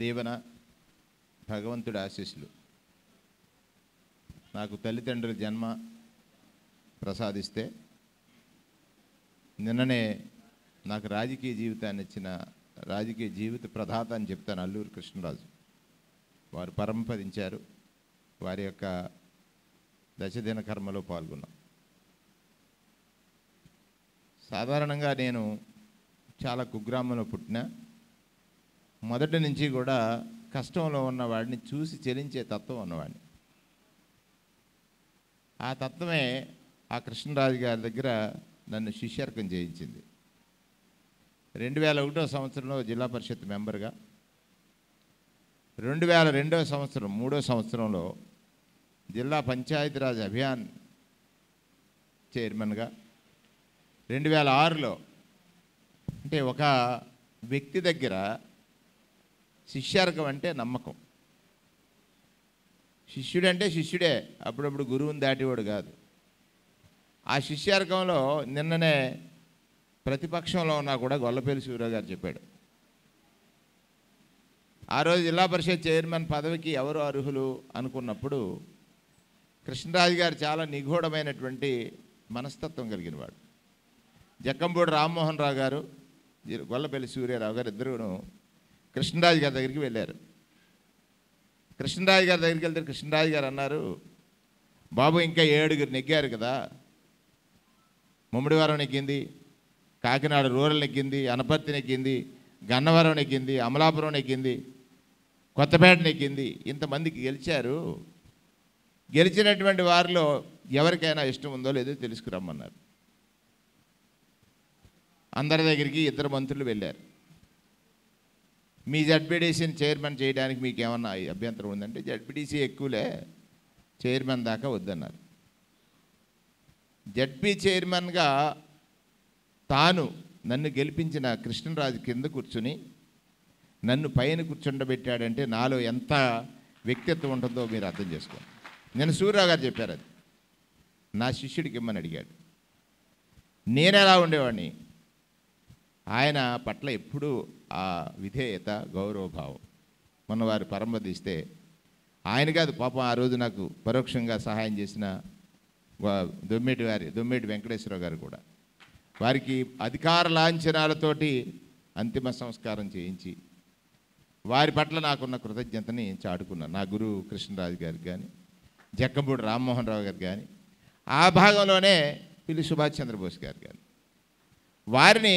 దీవెన భగవంతుడి ఆశీస్సులు నాకు తల్లిదండ్రుల జన్మ ప్రసాదిస్తే నిన్ననే నాకు రాజకీయ జీవితాన్ని ఇచ్చిన రాజకీయ జీవిత ప్రధాత అని చెప్తాను అల్లూరు కృష్ణరాజు వారు పరంపరించారు వారి యొక్క దశదిన కర్మలో పాల్గొన్నాం సాధారణంగా నేను చాలా కుగ్రామంలో పుట్టిన మొదటి నుంచి కూడా కష్టంలో ఉన్నవాడిని చూసి చెలించే తత్వం ఉన్నవాడిని ఆ తత్వమే ఆ కృష్ణరాజు గారి దగ్గర నన్ను శిష్యార్కం చేయించింది రెండు వేల ఒకటో సంవత్సరంలో జిల్లా పరిషత్ మెంబర్గా రెండు వేల రెండవ సంవత్సరం మూడో సంవత్సరంలో జిల్లా పంచాయతీరాజ్ అభియాన్ చైర్మన్గా రెండు వేల ఆరులో అంటే ఒక వ్యక్తి దగ్గర శిష్యార్కం అంటే నమ్మకం శిష్యుడంటే శిష్యుడే అప్పుడప్పుడు గురువుని దాటివాడు కాదు ఆ శిష్యార్కంలో నిన్ననే ప్రతిపక్షంలో ఉన్నా కూడా గొల్లపేలి శివరావు గారు చెప్పాడు ఆ రోజు జిల్లా పరిషత్ చైర్మన్ పదవికి ఎవరు అర్హులు అనుకున్నప్పుడు కృష్ణరాజు గారు చాలా నిగూఢమైనటువంటి మనస్తత్వం కలిగినవాడు జక్కంపూడి రామ్మోహన్ రావు గారు గొల్లపల్లి సూర్యారావు గారు ఇద్దరును కృష్ణరాజు గారి దగ్గరికి వెళ్ళారు కృష్ణరాజు గారి దగ్గరికి వెళ్తే కృష్ణరాజు గారు అన్నారు బాబు ఇంకా ఏడుగురు నెగ్గారు కదా ముమ్మిడివారం నెగ్గింది కాకినాడ రూరల్ నెగ్గింది అనపర్తి నెగ్గింది గన్నవరం నెగ్గింది అమలాపురం నెగ్గింది కొత్తపేట నెగ్గింది ఇంతమందికి గెలిచారు గెలిచినటువంటి వారిలో ఎవరికైనా ఇష్టం ఉందో లేదో తెలుసుకురమ్మన్నారు అందరి దగ్గరికి ఇద్దరు మంత్రులు వెళ్ళారు మీ జడ్పీడీసీని చైర్మన్ చేయడానికి మీకు ఏమన్నా అభ్యంతరం ఉందంటే జడ్పీడీసీ ఎక్కువలే చైర్మన్ దాకా వద్దన్నారు జడ్పీ చైర్మన్గా తాను నన్ను గెలిపించిన కృష్ణరాజు కింద కూర్చుని నన్ను పైన కూర్చుండబెట్టాడంటే నాలో ఎంత వ్యక్తిత్వం ఉంటుందో మీరు అర్థం చేసుకోండి నేను సూర్యరావు గారు చెప్పారు అది నా శిష్యుడికి ఇమ్మని అడిగాడు నేనెలా ఉండేవాడిని ఆయన పట్ల ఎప్పుడూ ఆ విధేయత గౌరవభావం మొన్న వారు పరమదిస్తే ఆయన కాదు పాపం ఆ రోజు నాకు పరోక్షంగా సహాయం చేసిన దొమ్మేటి వారి దొమ్మేటి వెంకటేశ్వరరావు గారు కూడా వారికి అధికార లాంఛనాలతోటి అంతిమ సంస్కారం చేయించి వారి పట్ల నాకున్న కృతజ్ఞతని చాటుకున్నాను నా గురువు కృష్ణరాజు గారికి కానీ జక్కంపూడి రామ్మోహన్ రావు గారు కానీ ఆ భాగంలోనే పిల్లి సుభాష్ చంద్రబోస్ గారు కానీ వారిని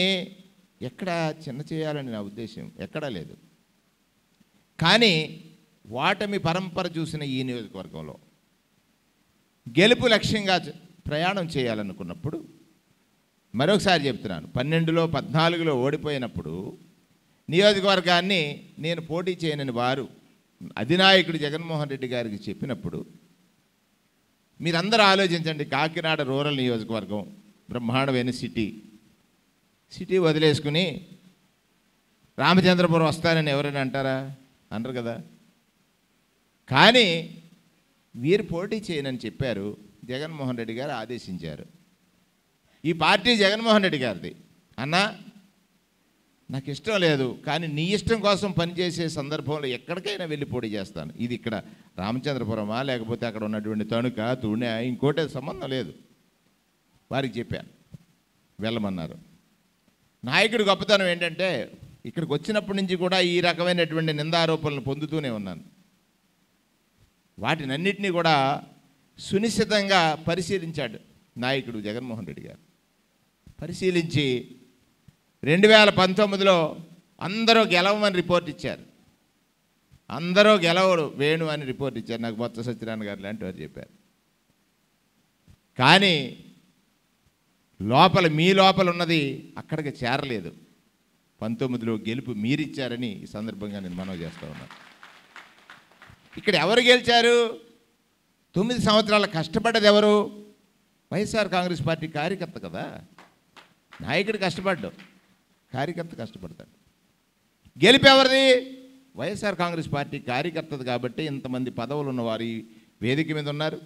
ఎక్కడ చిన్న చేయాలని నా ఉద్దేశం ఎక్కడా లేదు కానీ వాటమి పరంపర చూసిన ఈ నియోజకవర్గంలో గెలుపు లక్ష్యంగా ప్రయాణం చేయాలనుకున్నప్పుడు మరొకసారి చెప్తున్నాను పన్నెండులో పద్నాలుగులో ఓడిపోయినప్పుడు నియోజకవర్గాన్ని నేను పోటీ చేయనని వారు అధినాయకుడు జగన్మోహన్ రెడ్డి గారికి చెప్పినప్పుడు మీరందరూ ఆలోచించండి కాకినాడ రూరల్ నియోజకవర్గం బ్రహ్మాండమైన సిటీ సిటీ వదిలేసుకుని రామచంద్రపురం వస్తారని ఎవరైనా అంటారా అనరు కదా కానీ వీరు పోటీ చేయనని చెప్పారు జగన్మోహన్ రెడ్డి గారు ఆదేశించారు ఈ పార్టీ జగన్మోహన్ రెడ్డి గారిది అన్నా నాకు ఇష్టం లేదు కానీ నీ ఇష్టం కోసం పనిచేసే సందర్భంలో ఎక్కడికైనా వెళ్ళి పోటీ చేస్తాను ఇది ఇక్కడ రామచంద్రపురమా లేకపోతే అక్కడ ఉన్నటువంటి తణుక తుణె ఇంకోటే సంబంధం లేదు వారికి చెప్పాను వెళ్ళమన్నారు నాయకుడి గొప్పతనం ఏంటంటే ఇక్కడికి వచ్చినప్పటి నుంచి కూడా ఈ రకమైనటువంటి నిందారోపణలు పొందుతూనే ఉన్నాను వాటినన్నిటినీ కూడా సునిశ్చితంగా పరిశీలించాడు నాయకుడు జగన్మోహన్ రెడ్డి గారు పరిశీలించి రెండు వేల పంతొమ్మిదిలో అందరూ గెలవమని రిపోర్ట్ ఇచ్చారు అందరూ గెలవడు వేణు అని రిపోర్ట్ ఇచ్చారు నాకు బొత్స సత్యనారాయణ గారు లాంటి వారు చెప్పారు కానీ లోపల మీ లోపల ఉన్నది అక్కడికి చేరలేదు పంతొమ్మిదిలో గెలుపు మీరిచ్చారని ఈ సందర్భంగా నేను మనవి చేస్తూ ఉన్నాను ఇక్కడ ఎవరు గెలిచారు తొమ్మిది సంవత్సరాలు కష్టపడ్డది ఎవరు వైఎస్ఆర్ కాంగ్రెస్ పార్టీ కార్యకర్త కదా నాయకుడు కష్టపడ్డు కార్యకర్త కష్టపడతాడు గెలిపెవరిది వైఎస్ఆర్ కాంగ్రెస్ పార్టీ కార్యకర్తది కాబట్టి ఇంతమంది పదవులు ఉన్నవారు వేదిక మీద ఉన్నారు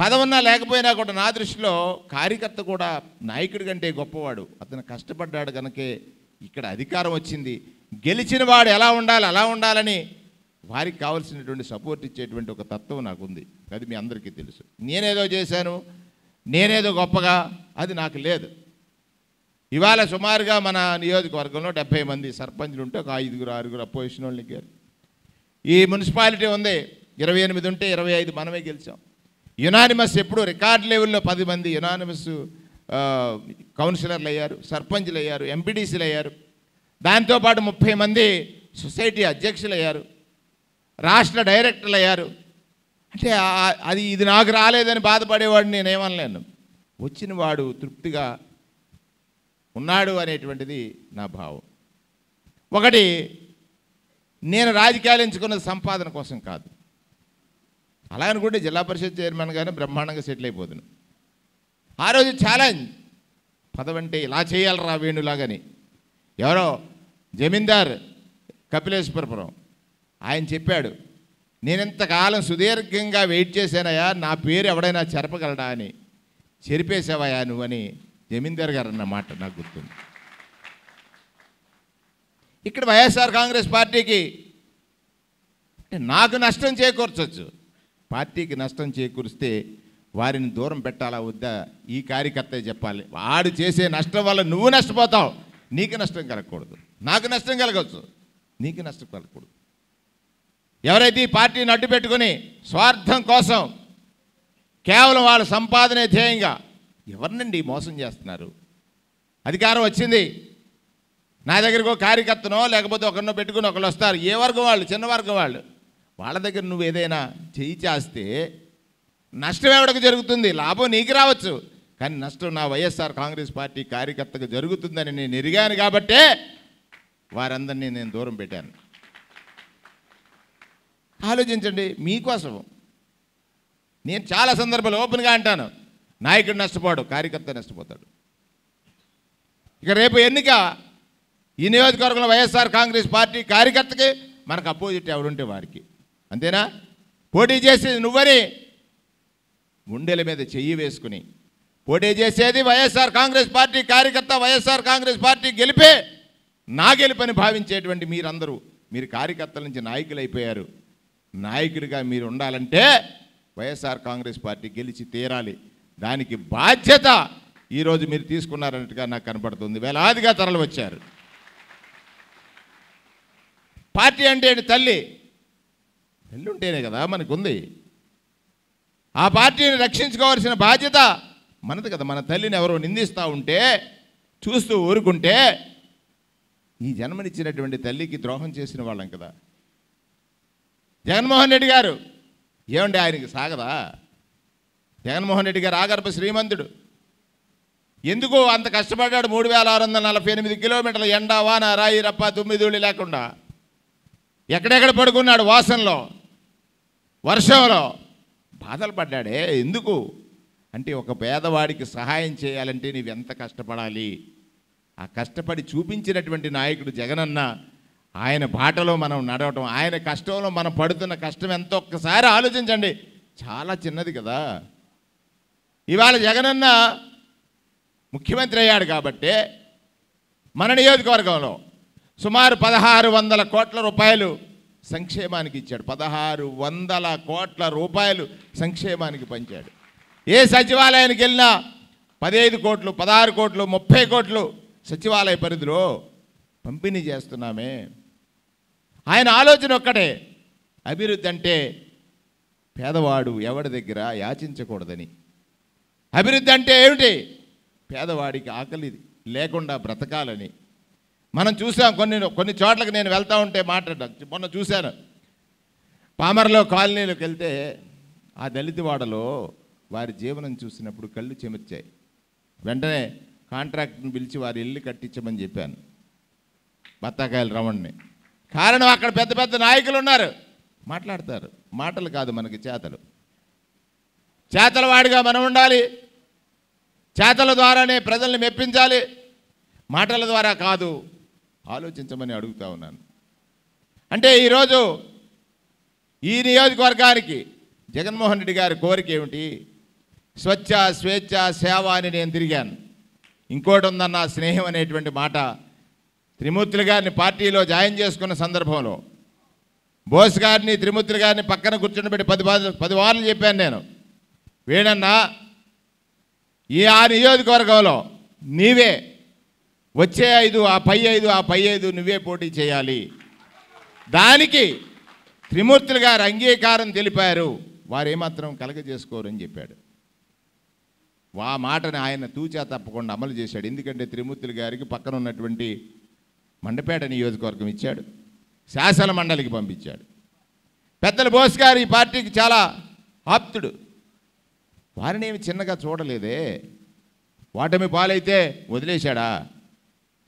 పదవున్నా లేకపోయినా కూడా నా దృష్టిలో కార్యకర్త కూడా నాయకుడి కంటే గొప్పవాడు అతను కష్టపడ్డాడు కనుకే ఇక్కడ అధికారం వచ్చింది గెలిచిన వాడు ఎలా ఉండాలి అలా ఉండాలని వారికి కావలసినటువంటి సపోర్ట్ ఇచ్చేటువంటి ఒక తత్వం నాకుంది అది మీ అందరికీ తెలుసు నేనేదో చేశాను నేనేదో గొప్పగా అది నాకు లేదు ఇవాళ సుమారుగా మన నియోజకవర్గంలో డెబ్బై మంది సర్పంచులు ఉంటే ఒక ఐదుగురు ఆరుగురు అపోజిషన్ వాళ్ళు ఈ మున్సిపాలిటీ ఉంది ఇరవై ఎనిమిది ఉంటే ఇరవై ఐదు మనమే గెలిచాం యునానిమస్ ఎప్పుడు రికార్డ్ లెవెల్లో పది మంది యునానిమస్ కౌన్సిలర్లు అయ్యారు సర్పంచ్లు అయ్యారు ఎంపీడీసీలు అయ్యారు దాంతోపాటు ముప్పై మంది సొసైటీ అధ్యక్షులు అయ్యారు రాష్ట్ర డైరెక్టర్లు అయ్యారు అంటే అది ఇది నాకు రాలేదని బాధపడేవాడిని నేనేమనలేను వచ్చిన వాడు తృప్తిగా ఉన్నాడు అనేటువంటిది నా భావం ఒకటి నేను రాజకీయాలు ఎంచుకున్నది సంపాదన కోసం కాదు అలా అనుకుంటే జిల్లా పరిషత్ చైర్మన్ గానే బ్రహ్మాండంగా సెటిల్ అయిపోదును ఆ రోజు ఛాలెంజ్ పదవంటే ఇలా చేయాలరా వేణులాగని ఎవరో జమీందార్ కపిలేశ్వరపురం ఆయన చెప్పాడు నేనింతకాలం సుదీర్ఘంగా వెయిట్ చేశానయ్యా నా పేరు ఎవడైనా చెరపగలడా అని నువ్వు నువ్వని జమీందార్ గారు అన్నమాట నాకు గుర్తుంది ఇక్కడ వైఎస్ఆర్ కాంగ్రెస్ పార్టీకి నాకు నష్టం చేకూర్చొచ్చు పార్టీకి నష్టం చేకూరిస్తే వారిని దూరం పెట్టాలా వద్దా ఈ కార్యకర్త చెప్పాలి వాడు చేసే నష్టం వల్ల నువ్వు నష్టపోతావు నీకు నష్టం కలగకూడదు నాకు నష్టం కలగవచ్చు నీకు నష్టం కలగకూడదు ఎవరైతే ఈ పార్టీని అడ్డు పెట్టుకొని స్వార్థం కోసం కేవలం వాళ్ళ సంపాదనే ధ్యేయంగా ఎవరినండి మోసం చేస్తున్నారు అధికారం వచ్చింది నా దగ్గరకు కార్యకర్తనో లేకపోతే ఒకరినో పెట్టుకుని ఒకరు వస్తారు ఏ వర్గం వాళ్ళు చిన్న వర్గం వాళ్ళు వాళ్ళ దగ్గర నువ్వు ఏదైనా చేయి చేస్తే నష్టం ఎవడకు జరుగుతుంది లాభం నీకు రావచ్చు కానీ నష్టం నా వైఎస్ఆర్ కాంగ్రెస్ పార్టీ కార్యకర్తకు జరుగుతుందని నేను ఎరిగాను కాబట్టే వారందరినీ నేను దూరం పెట్టాను ఆలోచించండి మీకోసం నేను చాలా సందర్భాలు ఓపెన్గా అంటాను నాయకుడు నష్టపోడు కార్యకర్త నష్టపోతాడు ఇక రేపు ఎన్నిక ఈ నియోజకవర్గంలో వైఎస్ఆర్ కాంగ్రెస్ పార్టీ కార్యకర్తకి మనకు అపోజిట్ ఎవరుంటే వారికి అంతేనా పోటీ చేసేది నువ్వని ఉండేల మీద చెయ్యి వేసుకుని పోటీ చేసేది వైఎస్ఆర్ కాంగ్రెస్ పార్టీ కార్యకర్త వైఎస్ఆర్ కాంగ్రెస్ పార్టీ గెలిపే నా గెలుపని భావించేటువంటి మీరందరూ మీరు కార్యకర్తల నుంచి నాయకులు అయిపోయారు నాయకుడిగా మీరు ఉండాలంటే వైఎస్ఆర్ కాంగ్రెస్ పార్టీ గెలిచి తీరాలి దానికి బాధ్యత ఈరోజు మీరు తీసుకున్నారన్నట్టుగా నాకు కనపడుతుంది వేలాదిగా తరలి వచ్చారు పార్టీ అంటే తల్లి ఎల్లుంటేనే కదా మనకుంది ఆ పార్టీని రక్షించుకోవాల్సిన బాధ్యత మనది కదా మన తల్లిని ఎవరో నిందిస్తూ ఉంటే చూస్తూ ఊరుకుంటే ఈ జన్మనిచ్చినటువంటి తల్లికి ద్రోహం చేసిన వాళ్ళం కదా జగన్మోహన్ రెడ్డి గారు ఏమండి ఆయనకి సాగదా జగన్మోహన్ రెడ్డి గారు ఆగర్భ శ్రీమంతుడు ఎందుకు అంత కష్టపడ్డాడు మూడు వేల ఆరు వందల నలభై ఎనిమిది కిలోమీటర్ల ఎండ వాన రాయి రప్ప తొమ్మిది లేకుండా ఎక్కడెక్కడ పడుకున్నాడు వాసనలో వర్షంలో బాధలు పడ్డాడే ఎందుకు అంటే ఒక పేదవాడికి సహాయం చేయాలంటే నీవెంత కష్టపడాలి ఆ కష్టపడి చూపించినటువంటి నాయకుడు జగనన్న ఆయన బాటలో మనం నడవటం ఆయన కష్టంలో మనం పడుతున్న కష్టం ఎంతో ఒక్కసారి ఆలోచించండి చాలా చిన్నది కదా ఇవాళ జగనన్న ముఖ్యమంత్రి అయ్యాడు కాబట్టి మన నియోజకవర్గంలో సుమారు పదహారు వందల కోట్ల రూపాయలు సంక్షేమానికి ఇచ్చాడు పదహారు వందల కోట్ల రూపాయలు సంక్షేమానికి పంచాడు ఏ సచివాలయానికి వెళ్ళినా పదిహేను కోట్లు పదహారు కోట్లు ముప్పై కోట్లు సచివాలయ పరిధిలో పంపిణీ చేస్తున్నామే ఆయన ఆలోచన ఒక్కటే అభివృద్ధి అంటే పేదవాడు ఎవడి దగ్గర యాచించకూడదని అభివృద్ధి అంటే ఏమిటి పేదవాడికి ఆకలి లేకుండా బ్రతకాలని మనం చూసాం కొన్ని కొన్ని చోట్లకి నేను వెళ్తూ ఉంటే మాట్లాడాను మొన్న చూశాను పామర్లో కాలనీలోకి వెళ్తే ఆ దళితవాడలో వారి జీవనం చూసినప్పుడు కళ్ళు చెమర్చాయి వెంటనే కాంట్రాక్ట్ని పిలిచి వారి ఇల్లు కట్టించమని చెప్పాను బత్తాకాయలు రమణ్ణి కారణం అక్కడ పెద్ద పెద్ద నాయకులు ఉన్నారు మాట్లాడతారు మాటలు కాదు మనకి చేతలు చేతలవాడిగా మనం ఉండాలి చేతల ద్వారానే ప్రజల్ని మెప్పించాలి మాటల ద్వారా కాదు ఆలోచించమని అడుగుతా ఉన్నాను అంటే ఈరోజు ఈ నియోజకవర్గానికి జగన్మోహన్ రెడ్డి గారి కోరిక ఏమిటి స్వచ్ఛ స్వేచ్ఛ సేవ అని నేను తిరిగాను ఇంకోటి ఉందన్న స్నేహం అనేటువంటి మాట త్రిమూర్తులు గారిని పార్టీలో జాయిన్ చేసుకున్న సందర్భంలో బోస్ గారిని త్రిమూర్తులు గారిని పక్కన కూర్చుండబెట్టి పది పది వారాలు చెప్పాను నేను వీడన్నా ఈ ఆ నియోజకవర్గంలో నీవే వచ్చే ఐదు ఆ పై ఐదు ఆ పై ఐదు నువ్వే పోటీ చేయాలి దానికి త్రిమూర్తులు గారు అంగీకారం తెలిపారు వారేమాత్రం కలగజేసుకోరని చెప్పాడు ఆ మాటని ఆయన తూచా తప్పకుండా అమలు చేశాడు ఎందుకంటే త్రిమూర్తులు గారికి పక్కన ఉన్నటువంటి మండపేట నియోజకవర్గం ఇచ్చాడు శాసన మండలికి పంపించాడు పెద్దల బోస్ గారు ఈ పార్టీకి చాలా ఆప్తుడు వారినేమి చిన్నగా చూడలేదే ఓటమి పాలైతే వదిలేశాడా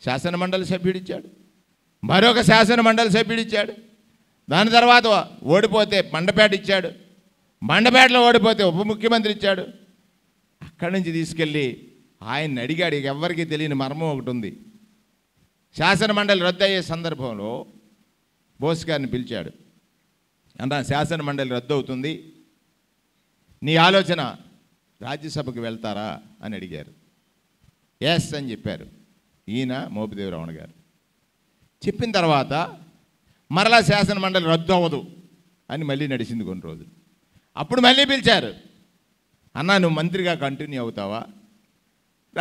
శాసనమండలి సభ్యుడిచ్చాడు మరొక శాసనమండలి సభ్యుడిచ్చాడు దాని తర్వాత ఓడిపోతే మండపేట ఇచ్చాడు మండపేటలో ఓడిపోతే ఉప ముఖ్యమంత్రి ఇచ్చాడు అక్కడి నుంచి తీసుకెళ్ళి ఆయన్ని అడిగాడు ఇక తెలియని మర్మం ఒకటి ఉంది శాసనమండలి రద్దు అయ్యే సందర్భంలో బోస్ గారిని పిలిచాడు అన్నా శాసనమండలి రద్దు అవుతుంది నీ ఆలోచన రాజ్యసభకు వెళ్తారా అని అడిగారు ఎస్ అని చెప్పారు ఈయన మోపిదేవరమణ గారు చెప్పిన తర్వాత మరలా శాసనమండలి రద్దు అవ్వదు అని మళ్ళీ నడిచింది కొన్ని రోజులు అప్పుడు మళ్ళీ పిలిచారు అన్నా నువ్వు మంత్రిగా కంటిన్యూ అవుతావా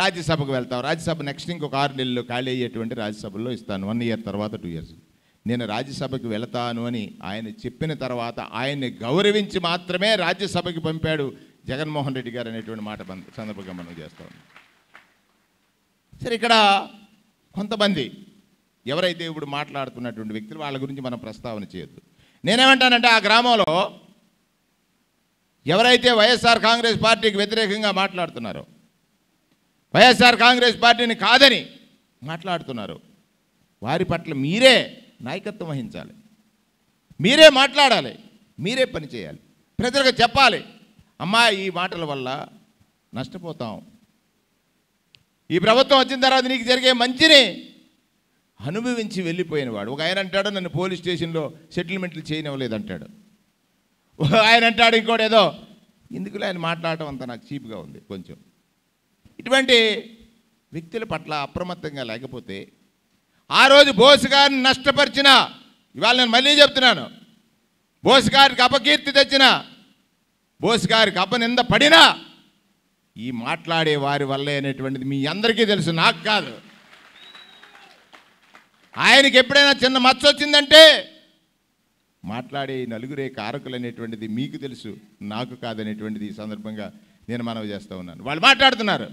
రాజ్యసభకు వెళ్తావు రాజ్యసభ నెక్స్ట్ ఇంకొక ఆరు నెలలు ఖాళీ అయ్యేటువంటి రాజ్యసభలో ఇస్తాను వన్ ఇయర్ తర్వాత టూ ఇయర్స్ నేను రాజ్యసభకి వెళతాను అని ఆయన చెప్పిన తర్వాత ఆయన్ని గౌరవించి మాత్రమే రాజ్యసభకి పంపాడు జగన్మోహన్ రెడ్డి గారు అనేటువంటి మాట సందర్భంగా మనం చేస్తాం సరే ఇక్కడ కొంతమంది ఎవరైతే ఇప్పుడు మాట్లాడుతున్నటువంటి వ్యక్తులు వాళ్ళ గురించి మనం ప్రస్తావన చేయొద్దు నేనేమంటానంటే ఆ గ్రామంలో ఎవరైతే వైఎస్ఆర్ కాంగ్రెస్ పార్టీకి వ్యతిరేకంగా మాట్లాడుతున్నారో వైఎస్ఆర్ కాంగ్రెస్ పార్టీని కాదని మాట్లాడుతున్నారు వారి పట్ల మీరే నాయకత్వం వహించాలి మీరే మాట్లాడాలి మీరే పనిచేయాలి ప్రజలకు చెప్పాలి అమ్మా ఈ మాటల వల్ల నష్టపోతాం ఈ ప్రభుత్వం వచ్చిన తర్వాత నీకు జరిగే మంచిని అనుభవించి వెళ్ళిపోయినవాడు ఒక ఆయన అంటాడు నన్ను పోలీస్ స్టేషన్లో సెటిల్మెంట్లు చేయనివ్వలేదంటాడు ఆయన అంటాడు ఇంకోటి ఏదో ఎందుకులే ఆయన మాట్లాడటం అంత నాకు చీప్గా ఉంది కొంచెం ఇటువంటి వ్యక్తుల పట్ల అప్రమత్తంగా లేకపోతే ఆ రోజు బోస్ గారిని నష్టపరిచిన ఇవాళ నేను మళ్ళీ చెప్తున్నాను బోస్ గారికి అపకీర్తి తెచ్చిన బోస్ గారికి అపనింద పడినా ఈ మాట్లాడే వారి వల్లే అనేటువంటిది మీ అందరికీ తెలుసు నాకు కాదు ఆయనకి ఎప్పుడైనా చిన్న మచ్చ వచ్చిందంటే మాట్లాడే నలుగురే కారకులు అనేటువంటిది మీకు తెలుసు నాకు కాదనేటువంటిది ఈ సందర్భంగా నేను మనవి చేస్తూ ఉన్నాను వాళ్ళు మాట్లాడుతున్నారు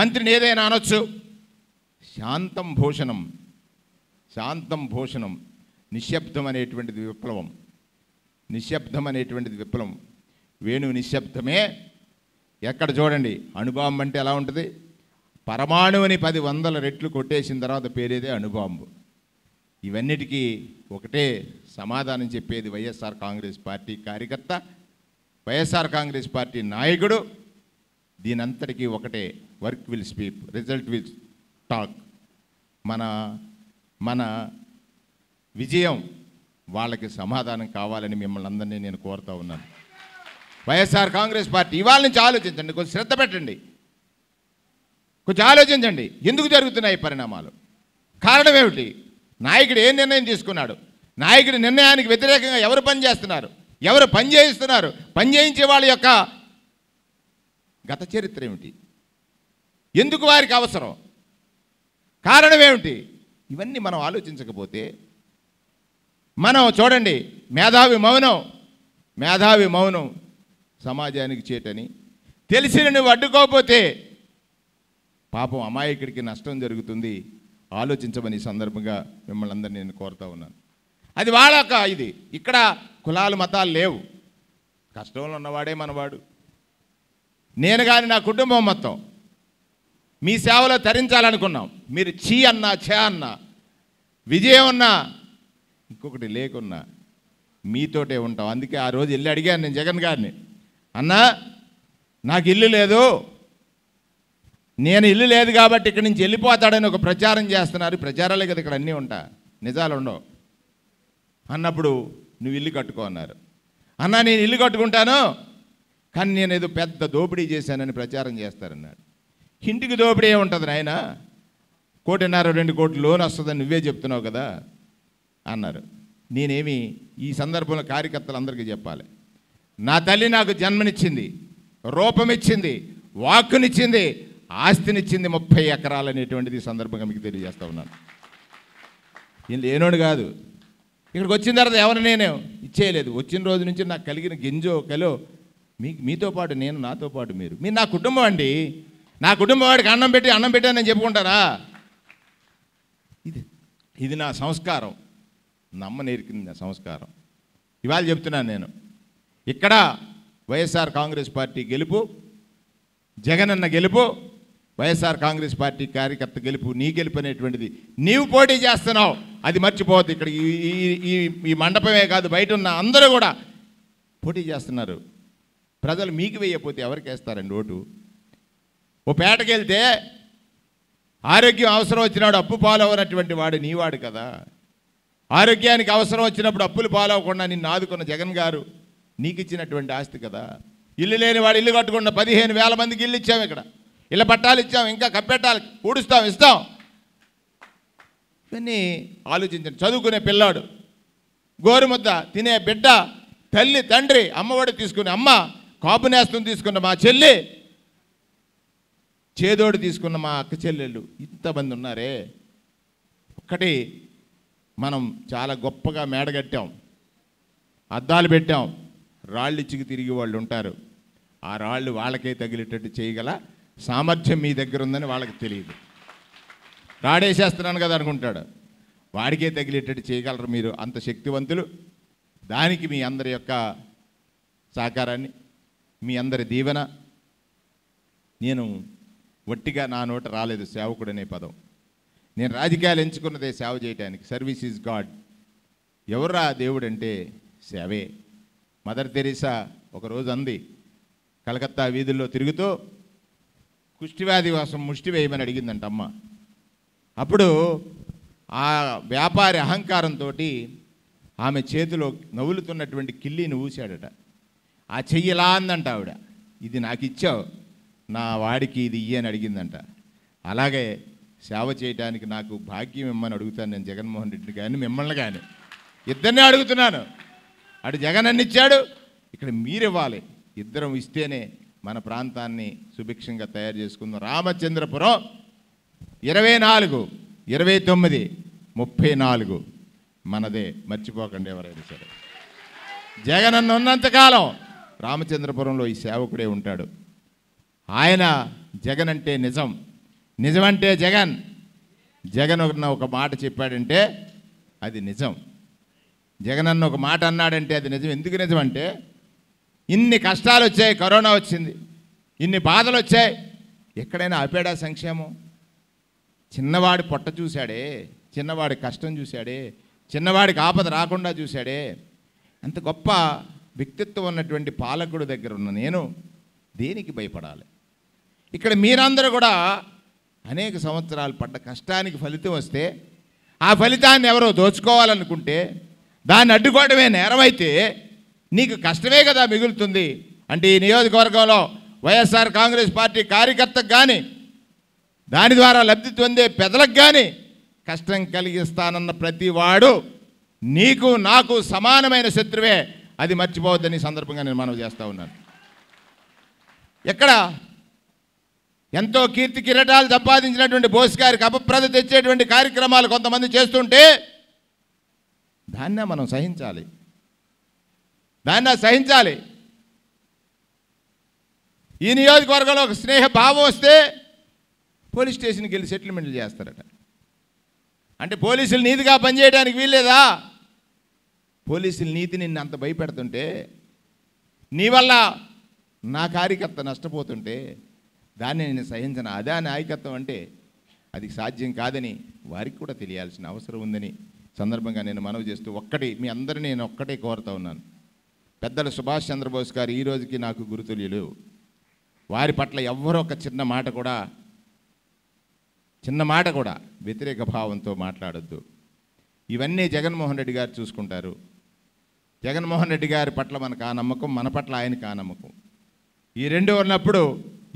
మంత్రిని ఏదైనా అనొచ్చు శాంతం భూషణం శాంతం భూషణం నిశ్శబ్దం అనేటువంటిది విప్లవం నిశ్శబ్దం అనేటువంటిది విప్లవం వేణు నిశ్శబ్దమే ఎక్కడ చూడండి అణుబాంబు అంటే ఎలా ఉంటుంది పరమాణువుని పది వందల రెట్లు కొట్టేసిన తర్వాత పేరేదే అణుబాంబు ఇవన్నిటికీ ఒకటే సమాధానం చెప్పేది వైఎస్ఆర్ కాంగ్రెస్ పార్టీ కార్యకర్త వైఎస్ఆర్ కాంగ్రెస్ పార్టీ నాయకుడు దీనంతటికీ ఒకటే work will speak result will talk మన మన విజయం వాళ్ళకి సమాధానం కావాలని మిమ్మల్ని అందరినీ నేను కోరుతూ ఉన్నాను వైఎస్ఆర్ కాంగ్రెస్ పార్టీ ఇవాళ నుంచి ఆలోచించండి కొంచెం శ్రద్ధ పెట్టండి కొంచెం ఆలోచించండి ఎందుకు జరుగుతున్నాయి పరిణామాలు కారణం ఏమిటి నాయకుడు ఏం నిర్ణయం తీసుకున్నాడు నాయకుడి నిర్ణయానికి వ్యతిరేకంగా ఎవరు పనిచేస్తున్నారు ఎవరు పనిచేయిస్తున్నారు పనిచేయించే వాళ్ళ యొక్క గత చరిత్ర ఏమిటి ఎందుకు వారికి అవసరం కారణం ఏమిటి ఇవన్నీ మనం ఆలోచించకపోతే మనం చూడండి మేధావి మౌనం మేధావి మౌనం సమాజానికి చేటని తెలిసిన నువ్వు అడ్డుకోకపోతే పాపం అమాయకుడికి నష్టం జరుగుతుంది ఆలోచించమని ఈ సందర్భంగా మిమ్మల్ని అందరినీ నేను కోరుతా ఉన్నాను అది వాళ్ళక ఇది ఇక్కడ కులాలు మతాలు లేవు కష్టంలో ఉన్నవాడే మనవాడు నేను కానీ నా కుటుంబం మొత్తం మీ సేవలో తరించాలనుకున్నాం మీరు చీ అన్నా చే అన్నా విజయం ఉన్నా ఇంకొకటి లేకున్నా మీతోటే ఉంటాం అందుకే ఆ రోజు వెళ్ళి అడిగాను నేను జగన్ గారిని అన్నా నాకు ఇల్లు లేదు నేను ఇల్లు లేదు కాబట్టి ఇక్కడి నుంచి వెళ్ళిపోతాడని ఒక ప్రచారం చేస్తున్నారు ప్రచారాలే కదా ఇక్కడ అన్నీ ఉంటా నిజాలు ఉండవు అన్నప్పుడు నువ్వు ఇల్లు కట్టుకో అన్నారు అన్నా నేను ఇల్లు కట్టుకుంటాను కానీ నేను ఏదో పెద్ద దోపిడీ చేశానని ప్రచారం చేస్తారన్నాడు ఇంటికి దోపిడీ ఉంటుంది ఆయన కోటిన్నర రెండు కోట్లు లోన్ వస్తుందని నువ్వే చెప్తున్నావు కదా అన్నారు నేనేమి ఈ సందర్భంలో కార్యకర్తలు అందరికీ చెప్పాలి నా తల్లి నాకు జన్మనిచ్చింది రూపమిచ్చింది వాక్కునిచ్చింది ఆస్తినిచ్చింది ముప్పై ఎకరాలు అనేటువంటిది సందర్భంగా మీకు తెలియజేస్తా ఉన్నాను నేను లేనోడు కాదు ఇక్కడికి వచ్చిన తర్వాత ఎవరు నేను ఇచ్చేయలేదు వచ్చిన రోజు నుంచి నాకు కలిగిన గింజో కలో మీ మీతో పాటు నేను నాతో పాటు మీరు మీరు నా కుటుంబం అండి నా కుటుంబం వాడికి అన్నం పెట్టి అన్నం పెట్టానని చెప్పుకుంటారా ఇది ఇది నా సంస్కారం నమ్మ నేర్కింది నా సంస్కారం ఇవాళ చెప్తున్నాను నేను ఇక్కడ వైఎస్ఆర్ కాంగ్రెస్ పార్టీ గెలుపు జగనన్న గెలుపు వైఎస్ఆర్ కాంగ్రెస్ పార్టీ కార్యకర్త గెలుపు నీ గెలుపు అనేటువంటిది నీవు పోటీ చేస్తున్నావు అది మర్చిపోవద్దు ఇక్కడ ఈ ఈ మండపమే కాదు బయట ఉన్న అందరూ కూడా పోటీ చేస్తున్నారు ప్రజలు మీకు వేయకపోతే ఎవరికి వేస్తారండి ఓటు ఓ పేటకి వెళ్తే ఆరోగ్యం అవసరం వచ్చినప్పుడు అప్పు పాలవనటువంటి వాడు నీవాడు కదా ఆరోగ్యానికి అవసరం వచ్చినప్పుడు అప్పులు పాలవకుండా నిన్ను ఆదుకున్న జగన్ గారు నీకు ఇచ్చినటువంటి ఆస్తి కదా ఇల్లు లేని వాడు ఇల్లు కట్టుకున్న పదిహేను వేల మందికి ఇల్లు ఇచ్చాము ఇక్కడ ఇళ్ళ పట్టాలు ఇచ్చాం ఇంకా కప్పెట్టాలి ఊడుస్తాం ఇస్తాం ఇవన్నీ ఆలోచించండి చదువుకునే పిల్లాడు గోరుముద్ద తినే బిడ్డ తల్లి తండ్రి అమ్మఒడి తీసుకుని అమ్మ కాపు నేస్తం తీసుకున్న మా చెల్లి చేదోడు తీసుకున్న మా అక్క చెల్లెళ్ళు ఇంతమంది ఉన్నారే ఒక్కటి మనం చాలా గొప్పగా మేడగట్టాం అద్దాలు పెట్టాం రాళ్ళు రాళ్ళిచ్చికి తిరిగి వాళ్ళు ఉంటారు ఆ రాళ్ళు వాళ్ళకే తగిలేటట్టు చేయగల సామర్థ్యం మీ దగ్గర ఉందని వాళ్ళకి తెలియదు రాడేసేస్తున్నాను కదా అనుకుంటాడు వాడికే తగిలేటట్టు చేయగలరు మీరు అంత శక్తివంతులు దానికి మీ అందరి యొక్క సహకారాన్ని మీ అందరి దీవెన నేను వట్టిగా నా నోట రాలేదు సేవకుడు అనే పదం నేను రాజకీయాలు ఎంచుకున్నదే సేవ చేయటానికి సర్వీస్ ఈజ్ గాడ్ ఎవర్రా దేవుడంటే సేవే మదర్ తెరీసా ఒకరోజు అంది కలకత్తా వీధుల్లో తిరుగుతూ కుష్టివ్యాధి కోసం ముష్టి వేయమని అడిగిందంట అమ్మ అప్పుడు ఆ వ్యాపారి అహంకారంతో ఆమె చేతిలో నవ్వులుతున్నటువంటి కిల్లీని ఊశాడట ఆ చెయ్యిలా అందంట ఆవిడ ఇది నాకు ఇచ్చావు నా వాడికి ఇది ఇయ్యని అడిగిందంట అలాగే సేవ చేయడానికి నాకు భాగ్యం ఇమ్మని అడుగుతాను నేను జగన్మోహన్ రెడ్డి కానీ మిమ్మల్ని కానీ ఇద్దరినే అడుగుతున్నాను అటు జగన్ అన్ని ఇచ్చాడు ఇక్కడ మీరివ్వాలి ఇద్దరం ఇస్తేనే మన ప్రాంతాన్ని సుభిక్షంగా తయారు చేసుకుందాం రామచంద్రపురం ఇరవై నాలుగు ఇరవై తొమ్మిది ముప్పై నాలుగు మనదే మర్చిపోకండి ఎవరైనా సరే జగనన్న ఉన్నంతకాలం రామచంద్రపురంలో ఈ సేవకుడే ఉంటాడు ఆయన జగన్ అంటే నిజం నిజమంటే జగన్ జగన్ ఒక మాట చెప్పాడంటే అది నిజం అన్న ఒక మాట అన్నాడంటే అది నిజం ఎందుకు నిజమంటే ఇన్ని కష్టాలు వచ్చాయి కరోనా వచ్చింది ఇన్ని బాధలు వచ్చాయి ఎక్కడైనా ఆపాడా సంక్షేమం చిన్నవాడి పొట్ట చూశాడే చిన్నవాడి కష్టం చూశాడే చిన్నవాడికి ఆపద రాకుండా చూశాడే అంత గొప్ప వ్యక్తిత్వం ఉన్నటువంటి పాలకుడు దగ్గర ఉన్న నేను దేనికి భయపడాలి ఇక్కడ మీరందరూ కూడా అనేక సంవత్సరాలు పడ్డ కష్టానికి ఫలితం వస్తే ఆ ఫలితాన్ని ఎవరో దోచుకోవాలనుకుంటే దాన్ని అడ్డుకోవడమే నేరమైతే నీకు కష్టమే కదా మిగులుతుంది అంటే ఈ నియోజకవర్గంలో వైఎస్ఆర్ కాంగ్రెస్ పార్టీ కార్యకర్తకు కానీ దాని ద్వారా లబ్ధి పొందే పెదలకు కానీ కష్టం కలిగిస్తానన్న ప్రతి వాడు నీకు నాకు సమానమైన శత్రువే అది మర్చిపోవద్దని సందర్భంగా నేను మనవి చేస్తూ ఉన్నాను ఎక్కడ ఎంతో కీర్తి కిరటాలు సంపాదించినటువంటి బోస్ గారికి అపప్రద తెచ్చేటువంటి కార్యక్రమాలు కొంతమంది చేస్తుంటే దాన్నే మనం సహించాలి దాన్నే సహించాలి ఈ నియోజకవర్గంలో ఒక స్నేహ భావం వస్తే పోలీస్ స్టేషన్కి వెళ్ళి సెటిల్మెంట్లు చేస్తారట అంటే పోలీసులు నీతిగా పనిచేయడానికి వీల్లేదా పోలీసులు నీతి నిన్ను అంత భయపెడుతుంటే నీ వల్ల నా కార్యకర్త నష్టపోతుంటే దాన్ని నేను సహించను అదే నాయకత్వం అంటే అది సాధ్యం కాదని వారికి కూడా తెలియాల్సిన అవసరం ఉందని సందర్భంగా నేను మనవి చేస్తూ ఒక్కటి మీ అందరినీ నేను ఒక్కటే కోరుతా ఉన్నాను పెద్దలు సుభాష్ చంద్రబోస్ గారు ఈ రోజుకి నాకు గురుతుల్యులు వారి పట్ల ఎవరో ఒక చిన్న మాట కూడా చిన్న మాట కూడా వ్యతిరేక భావంతో మాట్లాడొద్దు ఇవన్నీ జగన్మోహన్ రెడ్డి గారు చూసుకుంటారు జగన్మోహన్ రెడ్డి గారి పట్ల మనకు ఆ నమ్మకం మన పట్ల ఆయనకు ఆ నమ్మకం ఈ రెండు ఉన్నప్పుడు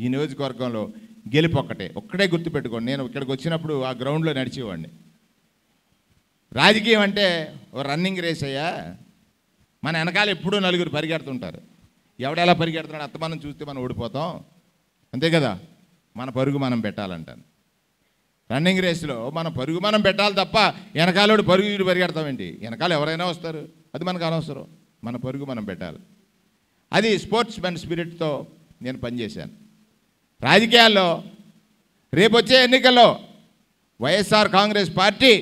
ఈ నియోజకవర్గంలో గెలుపు ఒక్కటే ఒక్కటే గుర్తుపెట్టుకోండి నేను ఇక్కడికి వచ్చినప్పుడు ఆ గ్రౌండ్లో నడిచేవాడిని రాజకీయం అంటే ఓ రన్నింగ్ రేస్ అయ్యా మన వెనకాల ఎప్పుడూ నలుగురు పరిగెడుతుంటారు ఎవడెలా పరిగెడుతున్నాడు అత్త మనం చూస్తే మనం ఓడిపోతాం అంతే కదా మన పరుగు మనం పెట్టాలంటాను రన్నింగ్ రేస్లో మన పరుగు మనం పెట్టాలి తప్ప వెనకాలోడు పరుగు పరిగెడతామండి వెనకాల ఎవరైనా వస్తారు అది మనకు అనవసరం మన పరుగు మనం పెట్టాలి అది స్పోర్ట్స్ మెన్ స్పిరిట్తో నేను పనిచేశాను రాజకీయాల్లో రేపొచ్చే ఎన్నికల్లో వైఎస్ఆర్ కాంగ్రెస్ పార్టీ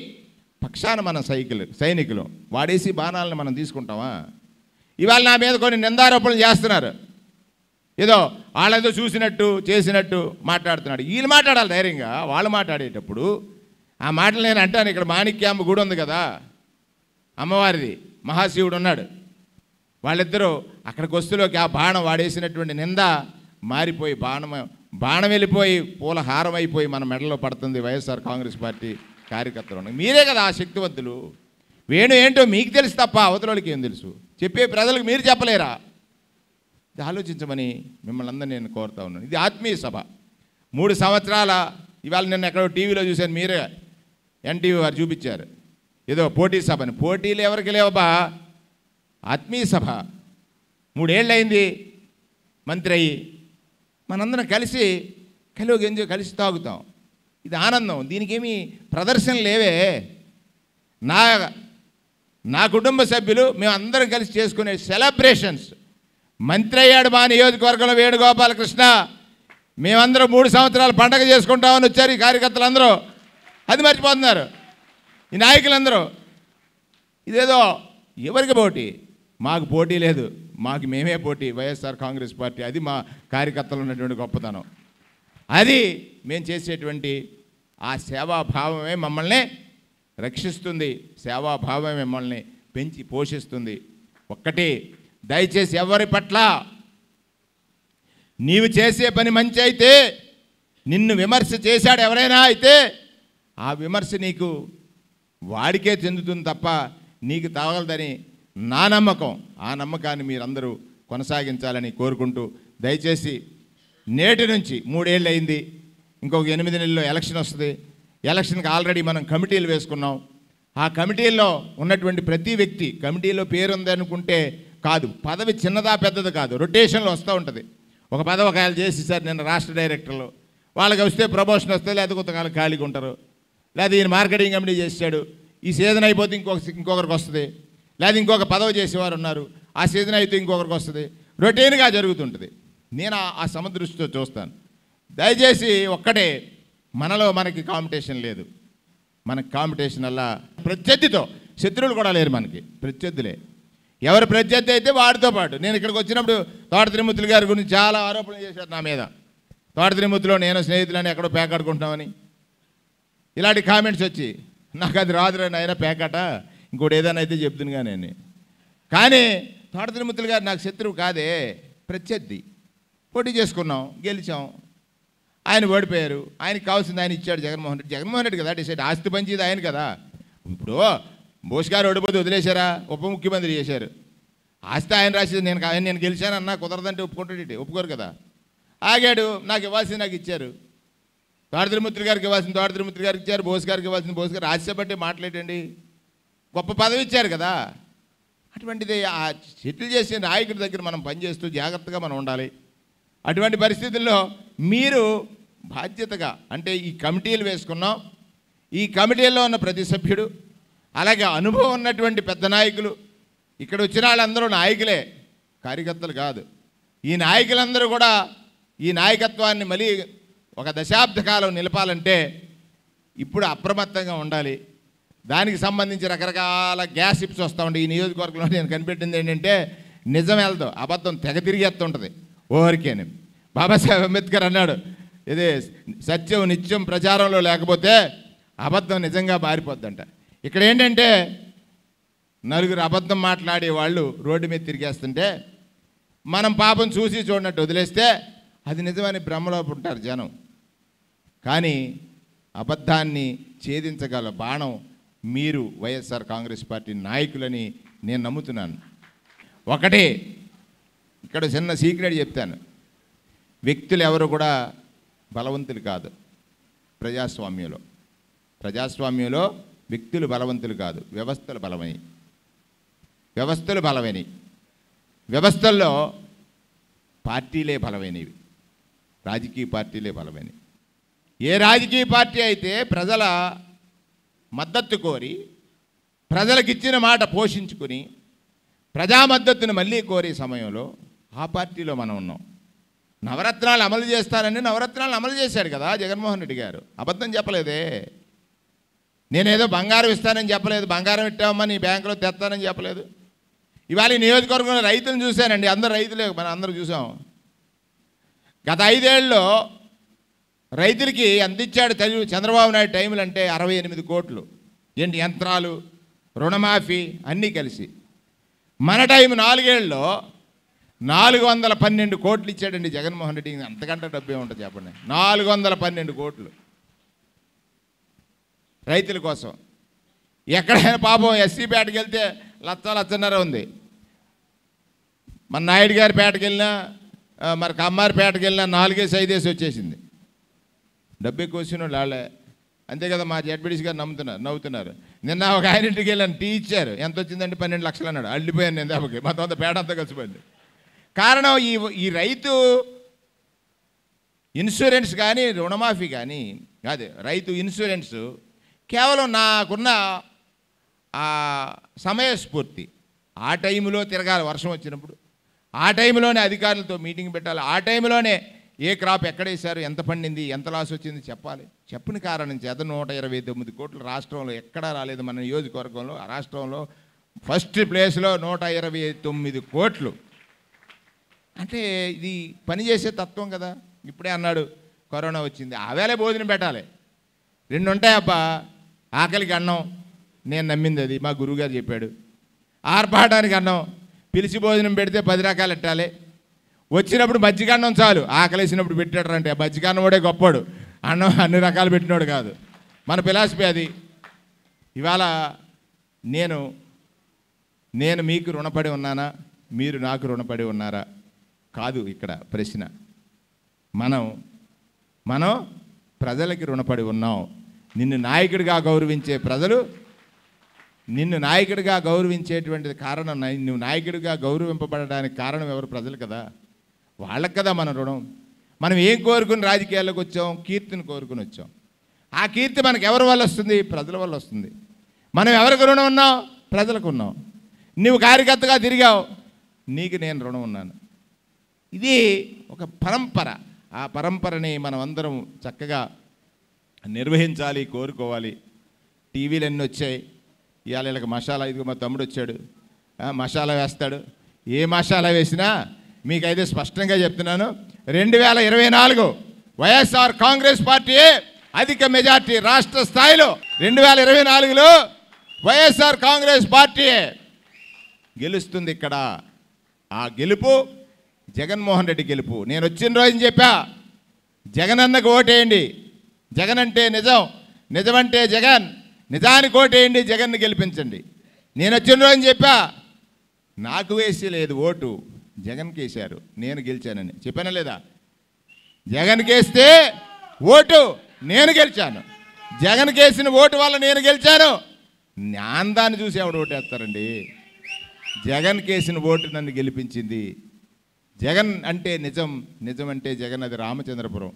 పక్షాన మన సైకిల్ సైనికులు వాడేసి బాణాలను మనం తీసుకుంటామా ఇవాళ నా మీద కొన్ని నిందారోపణలు చేస్తున్నారు ఏదో వాళ్ళేదో చూసినట్టు చేసినట్టు మాట్లాడుతున్నాడు వీళ్ళు మాట్లాడాలి ధైర్యంగా వాళ్ళు మాట్లాడేటప్పుడు ఆ మాటలు నేను అంటాను ఇక్కడ మాణిక్యాంబ గుడి ఉంది కదా అమ్మవారిది మహాశివుడు ఉన్నాడు వాళ్ళిద్దరూ అక్కడికి వస్తులోకి ఆ బాణం వాడేసినటువంటి నింద మారిపోయి బాణం బాణం వెళ్ళిపోయి పూల హారం అయిపోయి మన మెడలో పడుతుంది వైఎస్ఆర్ కాంగ్రెస్ పార్టీ కార్యకర్తలు ఉన్నాయి మీరే కదా ఆ శక్తివంతులు వేణు ఏంటో మీకు తెలుసు తప్ప అవతలకి ఏం తెలుసు చెప్పే ప్రజలకు మీరు చెప్పలేరా ఇది ఆలోచించమని మిమ్మల్ని అందరూ నేను కోరుతా ఉన్నాను ఇది ఆత్మీయ సభ మూడు సంవత్సరాల ఇవాళ నిన్న ఎక్కడో టీవీలో చూశాను మీరే ఎన్టీవీ వారు చూపించారు ఏదో పోటీ సభని పోటీలు ఎవరికి లేవబ్బా ఆత్మీయ సభ మూడేళ్ళు అయింది మంత్రి అయ్యి మనందరం కలిసి కలిగి ఎంజాయ్ కలిసి తాగుతాం ఇది ఆనందం దీనికేమి ప్రదర్శన లేవే నా నా కుటుంబ సభ్యులు మేము అందరం కలిసి చేసుకునే సెలబ్రేషన్స్ మంత్రి అయ్యాడు మా నియోజకవర్గంలో వేణుగోపాలకృష్ణ మేమందరం మూడు సంవత్సరాలు పండగ చేసుకుంటామని వచ్చారు ఈ కార్యకర్తలు అందరూ అది మర్చిపోతున్నారు ఈ నాయకులందరూ ఇదేదో ఎవరికి పోటీ మాకు పోటీ లేదు మాకు మేమే పోటీ వైఎస్ఆర్ కాంగ్రెస్ పార్టీ అది మా కార్యకర్తలు ఉన్నటువంటి గొప్పతనం అది మేము చేసేటువంటి ఆ సేవాభావమే మమ్మల్ని రక్షిస్తుంది సేవాభావమే మిమ్మల్ని పెంచి పోషిస్తుంది ఒక్కటి దయచేసి ఎవరి పట్ల నీవు చేసే పని మంచి అయితే నిన్ను విమర్శ చేశాడు ఎవరైనా అయితే ఆ విమర్శ నీకు వాడికే చెందుతుంది తప్ప నీకు తగలదని నా నమ్మకం ఆ నమ్మకాన్ని మీరందరూ కొనసాగించాలని కోరుకుంటూ దయచేసి నేటి నుంచి మూడేళ్ళు అయింది ఇంకొక ఎనిమిది నెలల్లో ఎలక్షన్ వస్తుంది ఎలక్షన్కి ఆల్రెడీ మనం కమిటీలు వేసుకున్నాం ఆ కమిటీల్లో ఉన్నటువంటి ప్రతి వ్యక్తి కమిటీలో పేరు ఉందనుకుంటే కాదు పదవి చిన్నదా పెద్దది కాదు రొటేషన్లో వస్తూ ఉంటుంది ఒక పదవి ఒకవేళ చేసి సార్ నిన్న రాష్ట్ర డైరెక్టర్లు వాళ్ళకి వస్తే ప్రమోషన్ వస్తే లేదా కొంతకాలం ఖాళీగా ఉంటారు లేదా ఈయన మార్కెటింగ్ కమిటీ చేశాడు ఈ సీజన్ అయిపోతే ఇంకొక ఇంకొకరికి వస్తుంది లేదా ఇంకొక పదవి చేసేవారు ఉన్నారు ఆ సీజన్ అయితే ఇంకొకరికి వస్తుంది రొటీన్గా జరుగుతుంటుంది నేను ఆ సమదృష్టితో చూస్తాను దయచేసి ఒక్కటే మనలో మనకి కాంపిటీషన్ లేదు మనకి కాంపిటీషన్ అలా ప్రత్యర్థితో శత్రువులు కూడా లేరు మనకి ప్రత్యర్థులే ఎవరు ప్రత్యర్థి అయితే వాడితో పాటు నేను ఇక్కడికి వచ్చినప్పుడు తోట త్రిమూర్తులు గారి గురించి చాలా ఆరోపణలు చేశారు నా మీద తోట త్రిమూర్తిలో నేను స్నేహితులని ఎక్కడో పేకాడుకుంటున్నామని ఇలాంటి కామెంట్స్ వచ్చి నాకు అది రాదురా నాయన పేకాట ఇంకోటి ఏదైనా అయితే చెప్తునుగా నేను కానీ తోట త్రిమూర్తులు గారు నాకు శత్రువు కాదే ప్రత్యర్థి పోటీ చేసుకున్నాం గెలిచాం ఆయన ఓడిపోయారు ఆయనకి కావాల్సింది ఆయన ఇచ్చాడు జగన్మోహన్ రెడ్డి జగన్మోహన్ రెడ్డి కదా డిసైడ్ ఆస్తి పంచేది ఆయన కదా ఇప్పుడు బోస్ గారు ఓడిపోతే వదిలేశారా ఉప ముఖ్యమంత్రి చేశారు ఆస్తి ఆయన రాసేది నేను ఆయన నేను గెలిచానన్నా కుదరదంటే ఒప్పుకుంటాడు ఒప్పుకోరు కదా ఆగాడు నాకు ఇవ్వాల్సింది నాకు ఇచ్చారు తోడద్రిమిత్రి గారికి ఇవ్వాల్సింది తోడద్రిమిత్రి గారికి ఇచ్చారు బోస్ గారికి ఇవ్వాల్సింది బోస్ గారు రాజ్యసభ మాట్లాడండి గొప్ప పదవి ఇచ్చారు కదా అటువంటిది ఆ చెట్లు చేసే నాయకుడి దగ్గర మనం పనిచేస్తూ జాగ్రత్తగా మనం ఉండాలి అటువంటి పరిస్థితుల్లో మీరు బాధ్యతగా అంటే ఈ కమిటీలు వేసుకున్నాం ఈ కమిటీల్లో ఉన్న ప్రతి సభ్యుడు అలాగే అనుభవం ఉన్నటువంటి పెద్ద నాయకులు ఇక్కడ వచ్చిన వాళ్ళందరూ నాయకులే కార్యకర్తలు కాదు ఈ నాయకులందరూ కూడా ఈ నాయకత్వాన్ని మళ్ళీ ఒక దశాబ్ద కాలం నిలపాలంటే ఇప్పుడు అప్రమత్తంగా ఉండాలి దానికి సంబంధించి రకరకాల గ్యాస్ ఇప్స్ వస్తూ ఉంటాయి ఈ నియోజకవర్గంలో నేను కనిపెట్టింది ఏంటంటే నిజం వెళ్తాం అబద్ధం తెగ తిరిగి ఉంటుంది ఓవర్కే అని బాబాసాహెబ్ అంబేద్కర్ అన్నాడు ఇది సత్యం నిత్యం ప్రచారంలో లేకపోతే అబద్ధం నిజంగా బారిపోద్దంట ఇక్కడ ఏంటంటే నలుగురు అబద్ధం మాట్లాడే వాళ్ళు రోడ్డు మీద తిరిగేస్తుంటే మనం పాపం చూసి చూడనట్టు వదిలేస్తే అది నిజమని భ్రమలోపు ఉంటారు జనం కానీ అబద్ధాన్ని ఛేదించగల బాణం మీరు వైఎస్ఆర్ కాంగ్రెస్ పార్టీ నాయకులని నేను నమ్ముతున్నాను ఒకటి ఇక్కడ చిన్న సీక్రెట్ చెప్తాను వ్యక్తులు ఎవరు కూడా బలవంతులు కాదు ప్రజాస్వామ్యంలో ప్రజాస్వామ్యంలో వ్యక్తులు బలవంతులు కాదు వ్యవస్థలు బలమై వ్యవస్థలు బలమైనవి వ్యవస్థల్లో పార్టీలే బలమైనవి రాజకీయ పార్టీలే బలమైనవి ఏ రాజకీయ పార్టీ అయితే ప్రజల మద్దతు కోరి ప్రజలకిచ్చిన మాట పోషించుకుని ప్రజా మద్దతును మళ్ళీ కోరే సమయంలో ఆ పార్టీలో మనం ఉన్నాం నవరత్నాలు అమలు చేస్తారని నవరత్నాలు అమలు చేశాడు కదా జగన్మోహన్ రెడ్డి గారు అబద్ధం చెప్పలేదే నేనేదో బంగారం ఇస్తానని చెప్పలేదు బంగారం ఇట్టామని నీ బ్యాంకులో తెస్తానని చెప్పలేదు ఇవాళ నియోజకవర్గంలో రైతులను చూశానండి అందరు రైతులే మనం అందరూ చూసాం గత ఐదేళ్ళలో రైతులకి అందించాడు తెలుగు చంద్రబాబు నాయుడు టైములు అంటే అరవై ఎనిమిది కోట్లు ఏంటి యంత్రాలు రుణమాఫీ అన్నీ కలిసి మన టైం నాలుగేళ్ళలో నాలుగు వందల పన్నెండు కోట్లు ఇచ్చాడండి జగన్మోహన్ రెడ్డికి అంతకంటే డబ్బే ఉంటుంది చెప్పండి నాలుగు వందల పన్నెండు కోట్లు రైతుల కోసం ఎక్కడైనా పాపం ఎస్సీ పేటకి వెళ్తే లచ్చ లచ్చన్నర ఉంది మన నాయుడు గారి పేటకి వెళ్ళినా మరి కమ్మారి పేటకి వెళ్ళినా నాలుగేసి ఐదేసి వచ్చేసింది డబ్బు ఎక్కువ వచ్చిన వాళ్ళే అంతే కదా మా జడ్బిడిసి గారు నమ్ముతున్నారు నవ్వుతున్నారు నిన్న ఒక ఆయన ఇంటికి వెళ్ళాను టీ ఇచ్చారు ఎంత వచ్చిందంటే పన్నెండు లక్షలు అన్నాడు అల్లిపోయాను నేను దెబ్బకి మా తొందర పేట అంతా కలిసిపోయింది కారణం ఈ ఈ రైతు ఇన్సూరెన్స్ కానీ రుణమాఫీ కానీ కాదు రైతు ఇన్సూరెన్స్ కేవలం నాకున్న ఆ సమయస్ఫూర్తి ఆ టైంలో తిరగాలి వర్షం వచ్చినప్పుడు ఆ టైంలోనే అధికారులతో మీటింగ్ పెట్టాలి ఆ టైంలోనే ఏ క్రాప్ ఎక్కడేశారు ఎంత పండింది ఎంత లాస్ వచ్చింది చెప్పాలి చెప్పని కారణం చేత నూట ఇరవై తొమ్మిది కోట్లు రాష్ట్రంలో ఎక్కడా రాలేదు మన నియోజకవర్గంలో రాష్ట్రంలో ఫస్ట్ ప్లేస్లో నూట ఇరవై తొమ్మిది కోట్లు అంటే ఇది పనిచేసే తత్వం కదా ఇప్పుడే అన్నాడు కరోనా వచ్చింది ఆవేళ భోజనం పెట్టాలి రెండు ఉంటాయబ్బా ఆకలికి అన్నం నేను నమ్మింది అది మా గురువుగారు చెప్పాడు ఆర్పాటానికి అన్నం పిలిచి భోజనం పెడితే పది రకాలు పెట్టాలి వచ్చినప్పుడు మజ్జిగన్నం చాలు ఆకలేసినప్పుడు పెట్టాడంటే మజ్జిగన్నం కూడా గొప్పాడు అన్నం అన్ని రకాలు పెట్టినోడు కాదు మన ఫిలాసఫీ అది ఇవాళ నేను నేను మీకు రుణపడి ఉన్నానా మీరు నాకు రుణపడి ఉన్నారా కాదు ఇక్కడ ప్రశ్న మనం మనం ప్రజలకి రుణపడి ఉన్నాం నిన్ను నాయకుడిగా గౌరవించే ప్రజలు నిన్ను నాయకుడిగా గౌరవించేటువంటి కారణం నువ్వు నాయకుడిగా గౌరవింపబడడానికి కారణం ఎవరు ప్రజలు కదా వాళ్ళకి కదా మన రుణం మనం ఏం కోరుకుని రాజకీయాల్లోకి వచ్చాం కీర్తిని కోరుకుని వచ్చాం ఆ కీర్తి మనకు ఎవరి వల్ల వస్తుంది ప్రజల వల్ల వస్తుంది మనం ఎవరికి రుణం ఉన్నావు ప్రజలకు ఉన్నాం నువ్వు కార్యకర్తగా తిరిగావు నీకు నేను రుణం ఉన్నాను ఇది ఒక పరంపర ఆ పరంపరని మనం అందరం చక్కగా నిర్వహించాలి కోరుకోవాలి టీవీలు ఎన్ని వచ్చాయి ఇవాళ వీళ్ళకి మసాలా ఇదిగో మా తమ్ముడు వచ్చాడు మసాలా వేస్తాడు ఏ మసాలా వేసినా మీకైతే స్పష్టంగా చెప్తున్నాను రెండు వేల ఇరవై నాలుగు వైఎస్ఆర్ కాంగ్రెస్ పార్టీ అధిక మెజార్టీ రాష్ట్ర స్థాయిలో రెండు వేల ఇరవై నాలుగులో వైఎస్ఆర్ కాంగ్రెస్ పార్టీ గెలుస్తుంది ఇక్కడ ఆ గెలుపు జగన్మోహన్ రెడ్డి గెలుపు నేను వచ్చిన రోజుని చెప్పా జగన్ అన్నకు ఓటేయండి జగన్ అంటే నిజం నిజమంటే జగన్ నిజానికి ఓటేయండి జగన్ను గెలిపించండి నేను వచ్చిన రోజు చెప్పా నాకు వేసి లేదు ఓటు జగన్కి వేశారు నేను గెలిచానని చెప్పానా లేదా జగన్కి వేస్తే ఓటు నేను గెలిచాను జగన్కి వేసిన ఓటు వల్ల నేను గెలిచాను నాందాన్ని చూసి ఎవడు ఓటేస్తారండి జగన్కి వేసిన ఓటు నన్ను గెలిపించింది జగన్ అంటే నిజం నిజం అంటే జగన్ అది రామచంద్రపురం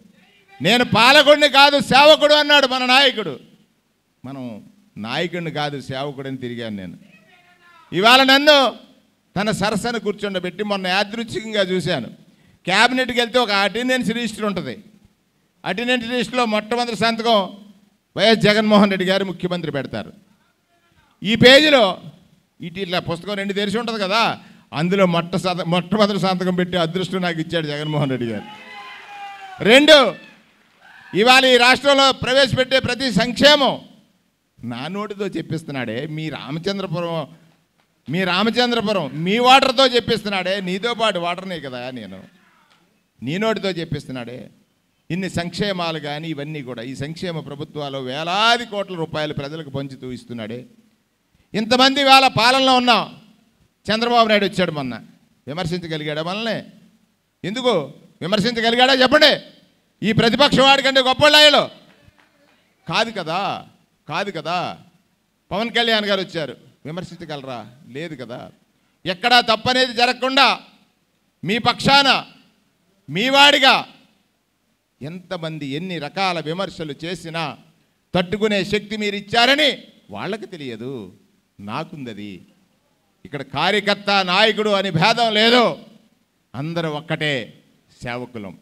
నేను పాలకుడిని కాదు సేవకుడు అన్నాడు మన నాయకుడు మనం నాయకుడిని కాదు సేవకుడిని తిరిగాను నేను ఇవాళ నన్ను తన సరసన కూర్చుండబెట్టి మొన్న యాదృచ్ఛికంగా చూశాను క్యాబినెట్కి వెళ్తే ఒక అటెండెన్స్ రిజిస్టర్ ఉంటుంది అటెండెన్స్ రిజిస్టర్లో మొట్టమొదటి సంతకం వైఎస్ జగన్మోహన్ రెడ్డి గారు ముఖ్యమంత్రి పెడతారు ఈ పేజీలో ఇటు ఇట్లా పుస్తకం రెండు తెరిచి ఉంటుంది కదా అందులో మొట్ట మొట్టమొదటి సంతకం పెట్టి అదృష్టం నాకు ఇచ్చాడు జగన్మోహన్ రెడ్డి గారు రెండు ఇవాళ ఈ రాష్ట్రంలో ప్రవేశపెట్టే ప్రతి సంక్షేమం నా నోటితో చెప్పిస్తున్నాడే మీ రామచంద్రపురం మీ రామచంద్రపురం మీ వాటర్తో చెప్పిస్తున్నాడే నీతో పాటు వాటర్నే కదా నేను నీ నోటితో చెప్పిస్తున్నాడే ఇన్ని సంక్షేమాలు కానీ ఇవన్నీ కూడా ఈ సంక్షేమ ప్రభుత్వాలు వేలాది కోట్ల రూపాయలు ప్రజలకు పంచుతూ ఇస్తున్నాడే ఇంతమంది వేళ పాలనలో ఉన్నాం చంద్రబాబు నాయుడు వచ్చాడు మొన్న విమర్శించగలిగాడా మనల్ని ఎందుకు విమర్శించగలిగాడా చెప్పండి ఈ ప్రతిపక్ష వాడికంటే లాయలు కాదు కదా కాదు కదా పవన్ కళ్యాణ్ గారు వచ్చారు విమర్శించగలరా లేదు కదా ఎక్కడా తప్పనేది జరగకుండా మీ పక్షాన మీ వాడిగా ఎంతమంది ఎన్ని రకాల విమర్శలు చేసినా తట్టుకునే శక్తి మీరు ఇచ్చారని వాళ్ళకి తెలియదు నాకుందది ఇక్కడ కార్యకర్త నాయకుడు అని భేదం లేదు అందరూ ఒక్కటే సేవకులం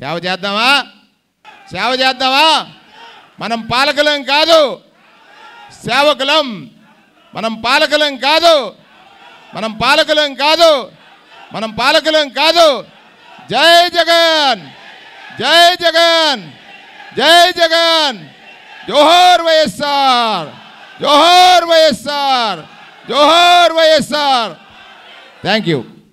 సేవ చేద్దామా సేవ చేద్దామా మనం పాలకులం కాదు సేవకులం మనం పాలకులం కాదు మనం పాలకులం కాదు మనం పాలకులం కాదు జై జగన్ జై జగన్ జై జగన్ జోహర్ వైఎస్ఆర్ జోహర్ YSR Johar YSR. Thank you.